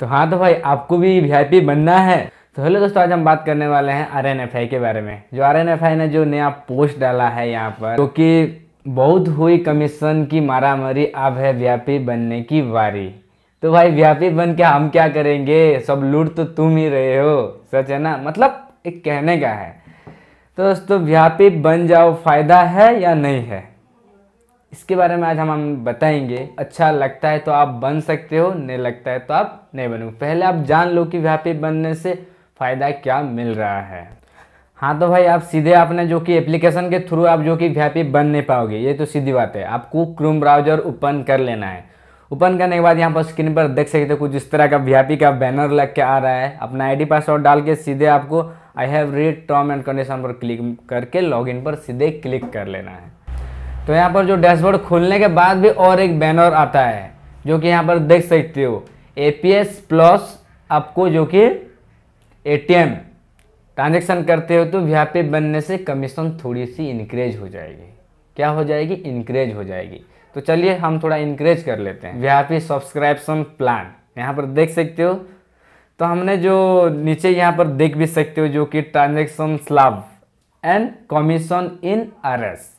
तो हाँ तो भाई आपको भी वी बनना है तो हेलो दोस्तों आज हम बात करने वाले हैं आर के बारे में जो आर ने जो नया पोस्ट डाला है यहाँ पर तो कि बहुत हुई कमीशन की मारामारी अब है व्यापी बनने की वारी तो भाई व्यापी बन के हम क्या करेंगे सब लूट तो तुम ही रहे हो सच है ना मतलब एक कहने का है तो दोस्तों व्यापी बन जाओ फायदा है या नहीं है इसके बारे में आज हम हम बताएंगे अच्छा लगता है तो आप बन सकते हो नहीं लगता है तो आप नहीं बनोगे पहले आप जान लो कि व्यापी पे बनने से फ़ायदा क्या मिल रहा है हाँ तो भाई आप सीधे आपने जो कि एप्लीकेशन के थ्रू आप जो कि व्यापी बन नहीं पाओगे ये तो सीधी बात है आपको क्रोम ब्राउजर ओपन कर लेना है ओपन करने के बाद यहाँ पर स्क्रीन पर देख सकते हो कुछ इस तरह का वी का बैनर लग के आ रहा है अपना आईडी पासवर्ड डाल के सीधे आपको I have read term and condition पर क्लिक करके लॉगिन पर सीधे क्लिक कर लेना है तो यहाँ पर जो डैशबोर्ड खोलने के बाद भी और एक बैनर आता है जो कि यहाँ पर देख सकते हो ए प्लस आपको जो कि ए ट्रांजेक्शन करते हो तो वी बनने से कमीशन थोड़ी सी इंक्रेज हो जाएगी क्या हो जाएगी इंक्रेज हो जाएगी तो चलिए हम थोड़ा इंक्रेज कर लेते हैं वी सब्सक्रिप्शन प्लान यहाँ पर देख सकते हो तो हमने जो नीचे यहाँ पर देख भी सकते हो जो कि transaction slab and commission in R S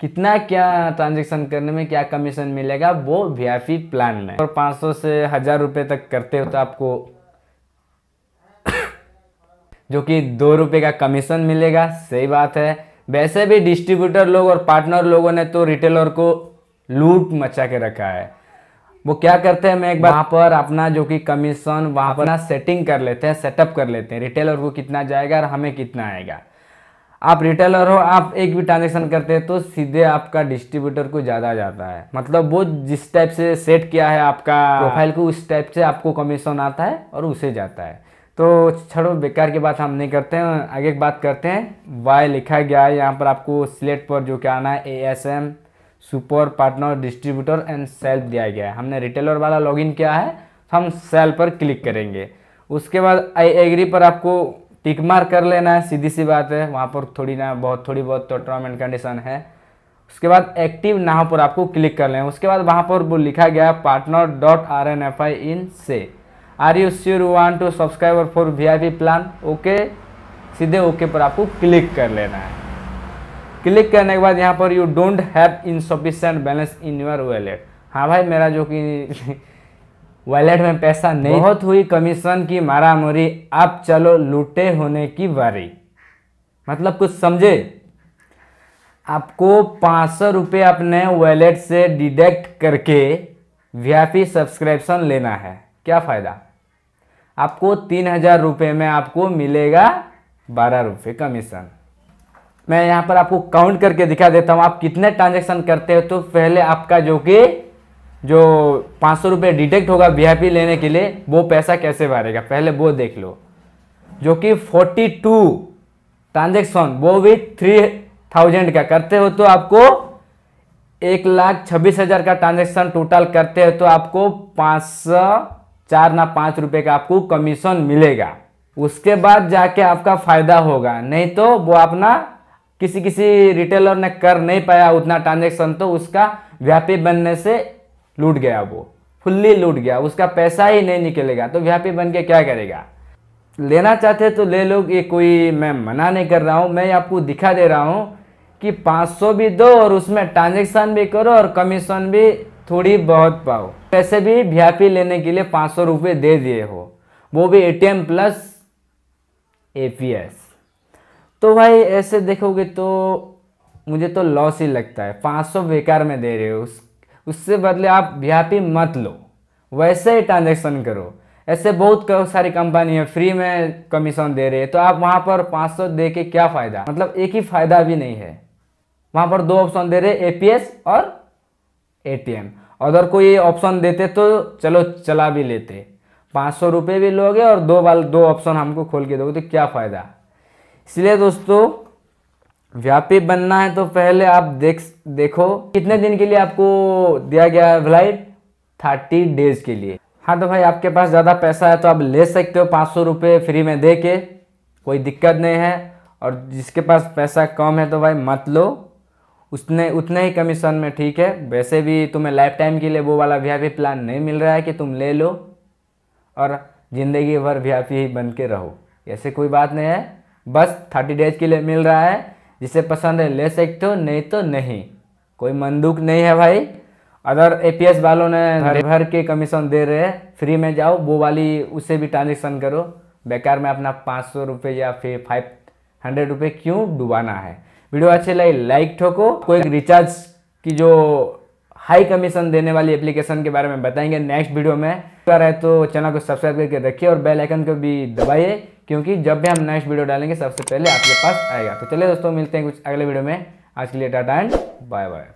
कितना क्या ट्रांजेक्शन करने में क्या कमीशन मिलेगा वो वी प्लान में और 500 से हज़ार रुपये तक करते हो तो आपको जो कि दो रुपये का कमीशन मिलेगा सही बात है वैसे भी डिस्ट्रीब्यूटर लोग और पार्टनर लोगों ने तो रिटेलर को लूट मचा के रखा है वो क्या करते हैं मैं एक बार वहाँ पर अपना जो कि कमीशन वहाँ पर ना सेटिंग कर लेते हैं सेटअप कर लेते हैं रिटेलर को कितना जाएगा और हमें कितना आएगा आप रिटेलर हो आप एक भी ट्रांजेक्शन करते हैं तो सीधे आपका डिस्ट्रीब्यूटर को ज़्यादा जाता है मतलब वो जिस टाइप से सेट किया है आपका प्रोफाइल को उस टाइप से आपको कमीशन आता है और उसे जाता है तो छोड़ो बेकार की बात हम नहीं करते हैं आगे बात करते हैं वाई लिखा गया है यहाँ पर आपको स्लेट पर जो क्या आना है A S M super partner distributor and sale दिया गया है हमने रिटेलर वाला लॉगिन किया है तो हम सेल पर क्लिक करेंगे उसके बाद आई एग्री पर आपको टिक मार कर लेना है सीधी सी बात है वहाँ पर थोड़ी ना बहुत थोड़ी बहुत तो टर्म एंड कंडीशन है उसके बाद एक्टिव नाव पर आपको क्लिक कर लेना उसके बाद वहाँ पर वो लिखा गया partner dot R N F I in से are you sure want to subscriber for V I P plan okay सीधे ओके पर आपको क्लिक कर लेना है क्लिक करने के बाद यहाँ पर you don't have insufficient balance in your wallet हाँ भाई मेरा जो कि वॉलेट में पैसा नहीं बहुत हुई कमीशन की मोरी आप चलो लूटे होने की बारी मतलब कुछ समझे आपको पाँच सौ रुपये अपने वॉलेट से डिडक्ट करके वी सब्सक्रिप्शन लेना है क्या फ़ायदा आपको तीन हज़ार रुपये में आपको मिलेगा बारह रुपये कमीशन मैं यहाँ पर आपको काउंट करके दिखा देता हूँ आप कितने ट्रांजेक्शन करते हो तो पहले आपका जो कि जो पाँच सौ रुपये डिटेक्ट होगा वी लेने के लिए वो पैसा कैसे भरेगा पहले वो देख लो जो कि फोर्टी टू ट्रांजेक्शन वो भी थ्री थाउजेंड का करते हो तो आपको एक लाख छब्बीस हज़ार का ट्रांजेक्शन टोटल करते हो तो आपको पाँच सौ चार ना पाँच रुपये का आपको कमीशन मिलेगा उसके बाद जाके आपका फ़ायदा होगा नहीं तो वो अपना किसी किसी रिटेलर ने कर नहीं पाया उतना ट्रांजेक्शन तो उसका व्यापी बनने से लूट गया वो फुल्ली लूट गया उसका पैसा ही नहीं निकलेगा तो व्यापी बन के क्या करेगा लेना चाहते तो ले लो ये कोई मैं मना नहीं कर रहा हूँ मैं आपको दिखा दे रहा हूँ कि 500 भी दो और उसमें ट्रांजेक्शन भी करो और कमीशन भी थोड़ी बहुत पाओ पैसे भी व्यापी लेने के लिए पाँच सौ रुपये दे दिए हो वो भी ए प्लस ए तो भाई ऐसे देखोगे तो मुझे तो लॉस ही लगता है 500 बेकार में दे रहे हो उससे बदले आप व्यापी मत लो वैसे ही ट्रांजेक्शन करो ऐसे बहुत सारी कंपनी है फ्री में कमीशन दे रहे हैं तो आप वहाँ पर 500 दे के क्या फ़ायदा मतलब एक ही फ़ायदा भी नहीं है वहाँ पर दो ऑप्शन दे रहे एपीएस और एटीएम अगर कोई ऑप्शन देते तो चलो चला भी लेते पाँच सौ रुपये भी लोगे और दो बाल दो ऑप्शन हमको खोल के दोगे तो क्या फ़ायदा इसलिए दोस्तों व्यापी बनना है तो पहले आप देख देखो कितने दिन के लिए आपको दिया गया है फ्लाइट थर्टी डेज के लिए हाँ तो भाई आपके पास ज़्यादा पैसा है तो आप ले सकते हो पाँच सौ रुपये फ्री में दे के कोई दिक्कत नहीं है और जिसके पास पैसा कम है तो भाई मत लो उसने उतने ही कमीशन में ठीक है वैसे भी तुम्हें लाइफ टाइम के लिए वो वाला वी प्लान नहीं मिल रहा है कि तुम ले लो और ज़िंदगी भर वी ही बन के रहो ऐसे कोई बात नहीं है बस थर्टी डेज के लिए मिल रहा है जिसे पसंद है ले सकते हो नहीं तो नहीं कोई मंदूक नहीं है भाई अदर एपीएस वालों ने घर भर के कमीशन दे रहे हैं फ्री में जाओ वो वाली उससे भी ट्रांजेक्शन करो बेकार में अपना पाँच सौ रुपये या फिर फाइव हंड्रेड रुपये क्यों डुबाना है वीडियो अच्छे लगे लाइक ठोको कोई रिचार्ज की जो हाई कमीशन देने वाली एप्लीकेशन के बारे में बताएंगे नेक्स्ट वीडियो में अगर है तो चैनल को सब्सक्राइब करके रखिए और बेल आइकन को भी दबाइए क्योंकि जब भी हम नेक्स्ट वीडियो डालेंगे सबसे पहले आपके पास आएगा तो चलिए दोस्तों मिलते हैं कुछ अगले वीडियो में आज के लिए टाटा एंड बाय बाय